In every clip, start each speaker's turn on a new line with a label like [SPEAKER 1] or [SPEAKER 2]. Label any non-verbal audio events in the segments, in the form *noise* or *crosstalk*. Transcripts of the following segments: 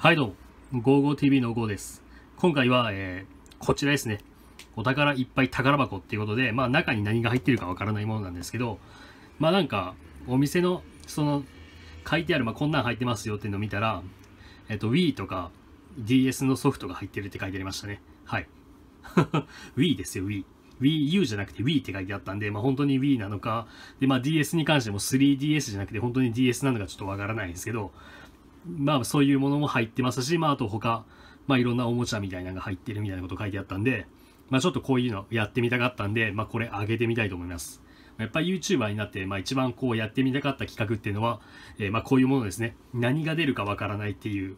[SPEAKER 1] はいどうも、g o t v の GO です。今回は、えー、こちらですね。お宝いっぱい宝箱っていうことで、まあ中に何が入ってるかわからないものなんですけど、まあなんか、お店の、その、書いてある、まあこんなん入ってますよっていうのを見たら、えっ、ー、と、Wii とか DS のソフトが入ってるって書いてありましたね。はい。*laughs* Wii ですよ、Wii。Wii U じゃなくて Wii って書いてあったんで、まあ、本当に Wii なのか、で、まあ、DS に関しても 3DS じゃなくて本当に DS なのかちょっとわからないんですけど、まあそういうものも入ってますし、まああと他、まあいろんなおもちゃみたいなのが入ってるみたいなこと書いてあったんで、まあちょっとこういうのやってみたかったんで、まあこれ上げてみたいと思います。やっぱり YouTuber になって、まあ一番こうやってみたかった企画っていうのは、えー、まあこういうものですね。何が出るかわからないっていう、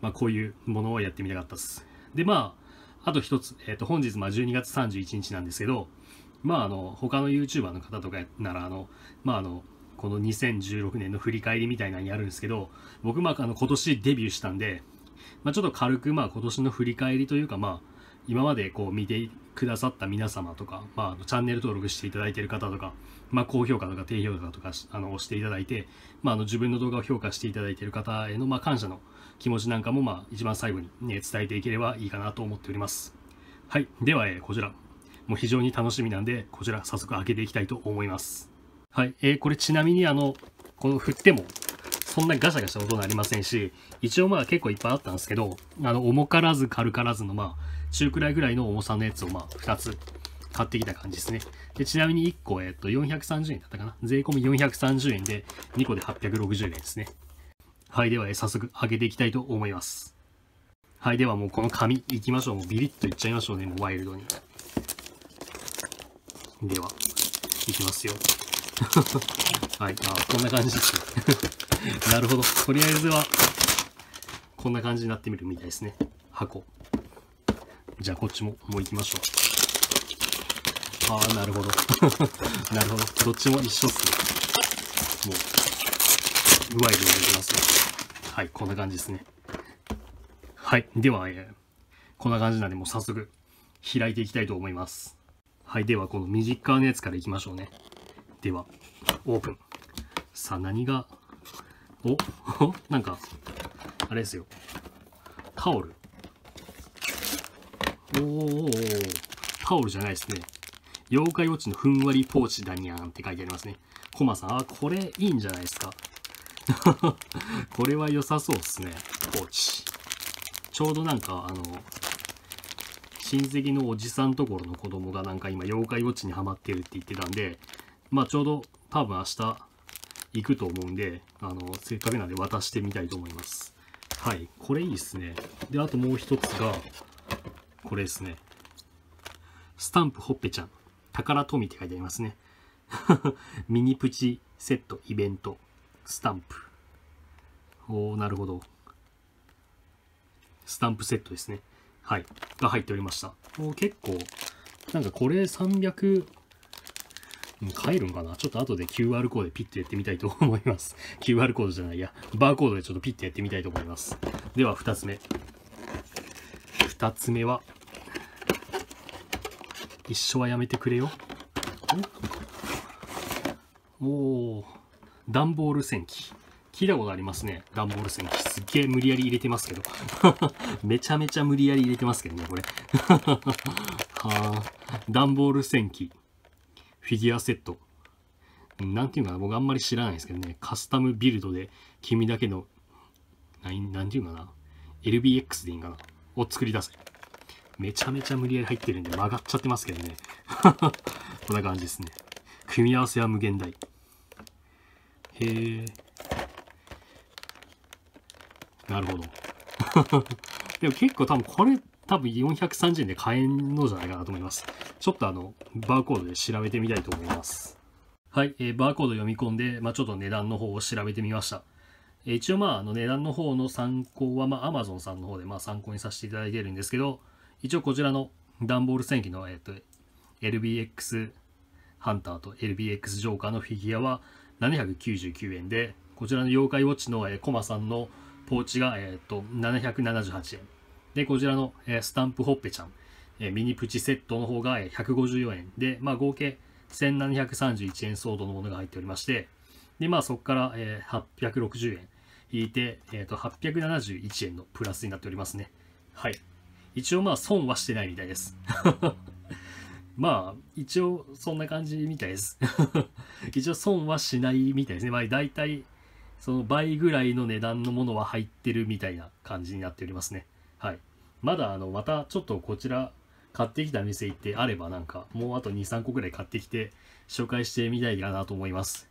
[SPEAKER 1] まあこういうものをやってみたかったです。でまあ、あと一つ、えっ、ー、と本日まあ12月31日なんですけど、まああの、他の YouTuber の方とかなら、あの、まああの、この2016年の振り返りみたいなのやるんですけど、僕、まあ、あの、今年デビューしたんで、まあ、ちょっと軽く、まあ、今年の振り返りというか、まあ、今までこう見てくださった皆様とか、まあ、チャンネル登録していただいている方とか、まあ、高評価とか低評価とかあの押していただいて、まあ、あの自分の動画を評価していただいている方へのまあ感謝の気持ちなんかもまあ一番最後に、ね、伝えていければいいかなと思っております。はい。では、えー、こちら。もう非常に楽しみなんで、こちら早速開けていきたいと思います。はい、えー、これちなみにあの、この振っても、そんなにガシャガシャ音がありませんし、一応まあ結構いっぱいあったんですけど、あの、重からず軽からずのまあ、中くらいぐらいの重さのやつをまあ、2つ買ってきた感じですね。で、ちなみに1個、えっと、430円だったかな。税込み430円で、2個で860円ですね。はい、では、え早速、開けていきたいと思います。はい、ではもうこの紙、いきましょう。もうビリッといっちゃいましょうね、もうワイルドに。では、いきますよ。はい、あこんな感じですね。*laughs* なるほど。とりあえずは、こんな感じになってみるみたいですね。箱。じゃあ、こっちも、もう行きましょう。ああ、なるほど。*laughs* なるほど。どっちも一緒っすね。もう、うまいでできますね。はい、こんな感じですね。はい、では、えー、こんな感じなんで、もう早速、開いていきたいと思います。はい、では、この右側のやつからいきましょうね。では、オープン。さあ、何が、お、お、なんか、あれですよ。タオル。おー、タオルじゃないですね。妖怪ウォッチのふんわりポーチだにゃんって書いてありますね。コマさん、あ、これいいんじゃないですか。*laughs* これは良さそうですね。ポーチ。ちょうどなんか、あの、親戚のおじさんところの子供がなんか今妖怪ウォッチにハマってるって言ってたんで、まあ、ちょうど多分明日行くと思うんで、あの、せっかくなんで渡してみたいと思います。はい。これいいですね。で、あともう一つが、これですね。スタンプほっぺちゃん。宝富って書いてありますね。*laughs* ミニプチセットイベント。スタンプ。おー、なるほど。スタンプセットですね。はい。が入っておりました。お結構、なんかこれ300帰るんかなちょっと後で QR コードでピッてやってみたいと思います。QR *laughs* コードじゃないや、バーコードでちょっとピッてやってみたいと思います。では、二つ目。二つ目は、一緒はやめてくれよ。おお段ボール戦記。聞いたことありますね。段ボール戦記。すっげえ無理やり入れてますけど。*laughs* めちゃめちゃ無理やり入れてますけどね、これ。*laughs* はあ。段ボール戦記。フィギュアセット。なんていうかな、僕あんまり知らないですけどね、カスタムビルドで君だけの、なんていうかな、LBX でいいんかな、を作り出す。めちゃめちゃ無理やり入ってるんで曲がっちゃってますけどね。*laughs* こんな感じですね。組み合わせは無限大。へえ。なるほど。*laughs* でも結構多分これ多分430円で買えんのじゃないかなと思います。ちょっとあの、バーコードで調べてみたいと思います。はい、えー、バーコード読み込んで、まあ、ちょっと値段の方を調べてみました。え一応まあ、あの値段の方の参考は、まあ、Amazon さんの方でまあ参考にさせていただいてるんですけど、一応こちらの段ボール戦機の、えっ、と、LBX ハンターと LBX ジョーカーのフィギュアは799円で、こちらの妖怪ウォッチの、えコマさんのポーチが、えっ、と、778円。で、こちらの、えスタンプほっぺちゃん、えミニプチセットの方が154円で、まあ、合計1731円相当のものが入っておりまして、で、まあ、そこから、え860円引いて、えっ、ー、と、871円のプラスになっておりますね。はい。一応、まあ、損はしてないみたいです。*laughs* まあ、一応、そんな感じみたいです。*laughs* 一応、損はしないみたいですね。まあ、大体、その倍ぐらいの値段のものは入ってるみたいな感じになっておりますね。はい。まだあの、またちょっとこちら、買ってきた店行ってあればなんか、もうあと2、3個ぐらい買ってきて、紹介してみたいかなと思います。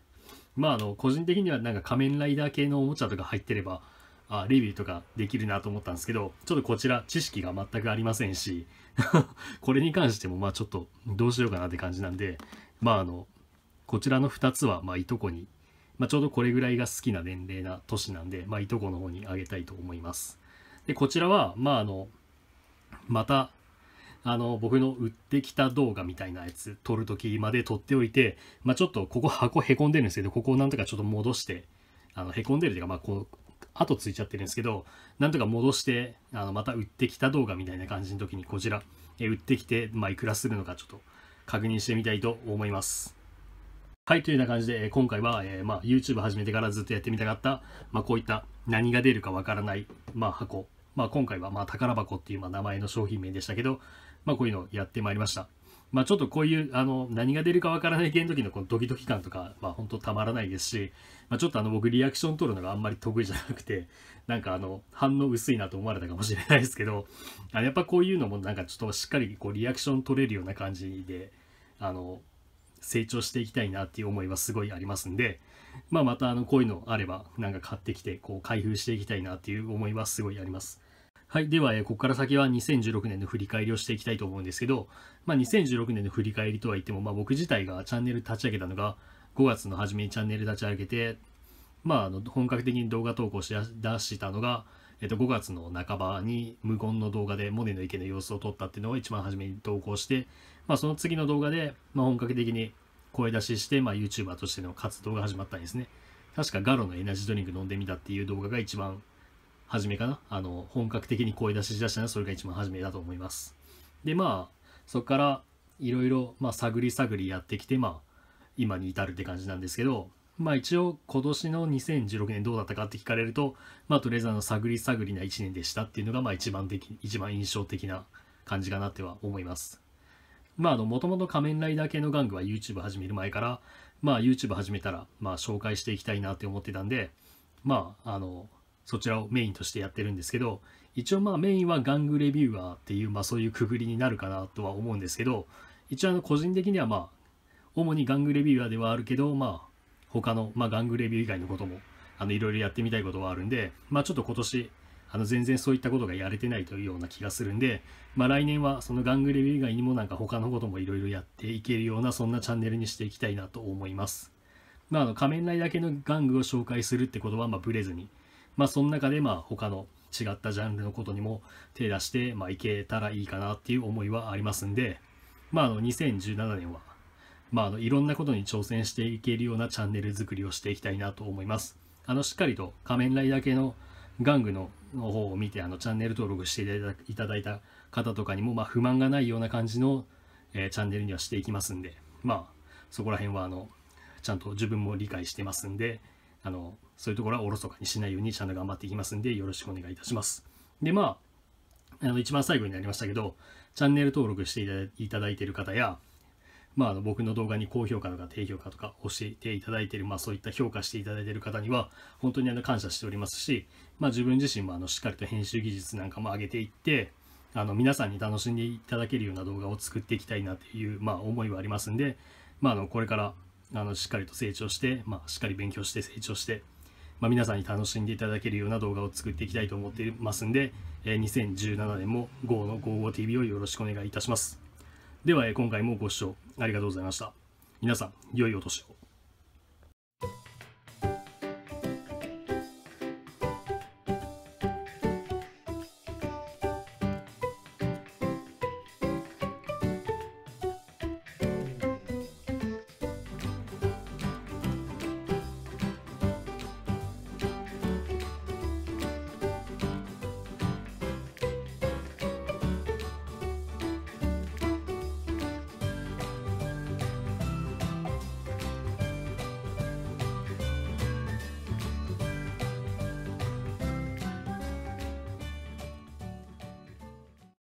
[SPEAKER 1] まああの、個人的にはなんか仮面ライダー系のおもちゃとか入ってれば、あレビューとかできるなと思ったんですけど、ちょっとこちら知識が全くありませんし *laughs* これに関してもまあちょっとどうしようかなって感じなんで、まああの、こちらの2つはまいとこに、まあ、ちょうどこれぐらいが好きな年齢な年なんで、まあ、いとこの方にあげたいと思います。で、こちらは、まあ、あの、また、あの、僕の売ってきた動画みたいなやつ、撮るときまで撮っておいて、まあ、ちょっとここ箱へこんでるんですけど、ここをなんとかちょっと戻して、あの、へこんでるというか、まあ、この、後ついちゃってるんですけど、なんとか戻して、あの、また売ってきた動画みたいな感じの時に、こちら、え売ってきて、まあ、いくらするのかちょっと確認してみたいと思います。はい、というような感じで、今回は、えー、まあ、YouTube 始めてからずっとやってみたかった、まあ、こういった何が出るかわからない、まあ、箱まあ、今回はま宝箱っていうま名前の商品名でしたけど、まあ、こういうのをやってまいりました。まあ、ちょっとこういうあの何が出るかわからない系の時のこのドキドキ感とか、まあ、本当たまらないですし、まあ、ちょっとあの僕リアクション取るのがあんまり得意じゃなくてなんかあの反応薄いなと思われたかもしれないですけどあやっぱこういうのもなんかちょっとしっかりこうリアクション取れるような感じであの成長していきたいなっていう思いはすごいありますんで、まあ、またあのこういうのあればなんか買ってきてこう開封していきたいなっていう思いはすごいあります。はい。では、えここから先は2016年の振り返りをしていきたいと思うんですけど、まあ、2016年の振り返りとはいっても、まあ、僕自体がチャンネル立ち上げたのが5月の初めにチャンネル立ち上げて、まあ、あの本格的に動画投稿し出したのが、えっと、5月の半ばに無言の動画でモネの池の様子を撮ったっていうのを一番初めに投稿して、まあ、その次の動画で、まあ、本格的に声出しして、まあ、YouTuber としての活動が始まったんですね。確かガロのエナジードリンク飲んでみたっていう動画が一番初めかなあの本格的に声出ししだしたのはそれが一番初めだと思いますでまあそこからいろいろ探り探りやってきてまあ今に至るって感じなんですけどまあ一応今年の2016年どうだったかって聞かれるとまあとりあえずあの探り探りな1年でしたっていうのがまあ一番的一番印象的な感じかなっては思いますまああのもともと仮面ライダー系の玩具は YouTube 始める前からまあ YouTube 始めたらまあ紹介していきたいなって思ってたんでまああのそちらをメインとしてやってるんですけど、一応まあメインは玩具レビューアーっていう、まあそういうくぐりになるかなとは思うんですけど、一応あの個人的にはまあ、主にガングレビューアーではあるけど、まあ、他の、まあ、ングレビュー以外のことも、あの、いろいろやってみたいことはあるんで、まあちょっと今年、あの全然そういったことがやれてないというような気がするんで、まあ、来年はそのガングレビュー以外にもなんか他のこともいろいろやっていけるようなそんなチャンネルにしていきたいなと思います。まあ、あの仮面ライダー系の玩具を紹介するってことはまあブレずにまあ、その中でまあ他の違ったジャンルのことにも手出して、まあ、いけたらいいかなっていう思いはありますんで、まあ、あの2017年は、まあ、あのいろんなことに挑戦していけるようなチャンネル作りをしていきたいなと思います。あのしっかりと仮面ライダー系の玩具の方を見てあのチャンネル登録していただいた方とかにも、まあ、不満がないような感じの、えー、チャンネルにはしていきますんで、まあ、そこら辺はあのちゃんと自分も理解してますんで、あのそういうところはおろそかにしないようにちゃんと頑張っていきますんでよろしくお願いいたします。でまああの一番最後になりましたけどチャンネル登録していただいている方やまあ、僕の動画に高評価とか低評価とか教えていただいている、まあ、そういった評価していただいている方には、本当にあの感謝しておりますし、まあ、自分自身もあのしっかりと編集技術なんかも上げていって、あの皆さんに楽しんでいただけるような動画を作っていきたいなという、まあ、思いはありますんで、まあ、あのこれからあのしっかりと成長して、まあ、しっかり勉強して成長して、まあ、皆さんに楽しんでいただけるような動画を作っていきたいと思っていますんで、え2017年も GO の g o t v をよろしくお願いいたします。では、今回もご視聴ありがとうございました。皆さん、良いお年を。